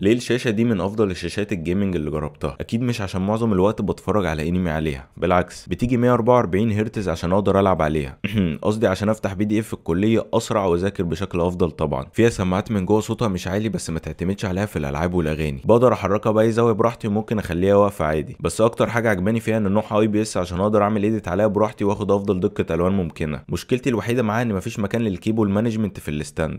ليه الشاشه دي من افضل الشاشات الجيمنج اللي جربتها اكيد مش عشان معظم الوقت بتفرج على انمي عليها بالعكس بتيجي 144 هرتز عشان اقدر العب عليها قصدي عشان افتح بي دي اف في الكليه اسرع واذاكر بشكل افضل طبعا فيها سماعات من جوه صوتها مش عالي بس ما تعتمدش عليها في الالعاب والاغاني بقدر احركها باي زاويه براحتي وممكن اخليها واقفه عادي بس اكتر حاجه عجباني فيها ان نوعها اي بي اس عشان اقدر اعمل ايديت عليها براحتي واخد افضل دقه الوان ممكنه مشكلتي الوحيده معاها ان مفيش مكان للكيبو مانجمنت في الستاند